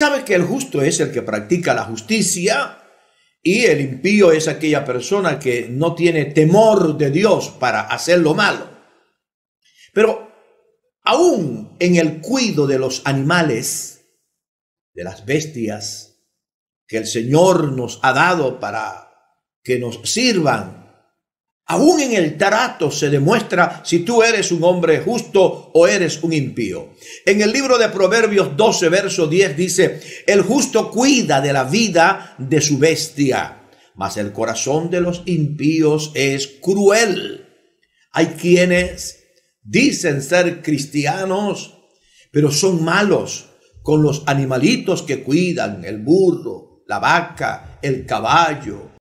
Sabe que el justo es el que practica la justicia y el impío es aquella persona que no tiene temor de Dios para hacer lo malo. Pero aún en el cuidado de los animales, de las bestias que el Señor nos ha dado para que nos sirvan Aún en el trato se demuestra si tú eres un hombre justo o eres un impío. En el libro de Proverbios 12, verso 10 dice, el justo cuida de la vida de su bestia, mas el corazón de los impíos es cruel. Hay quienes dicen ser cristianos, pero son malos con los animalitos que cuidan, el burro, la vaca, el caballo,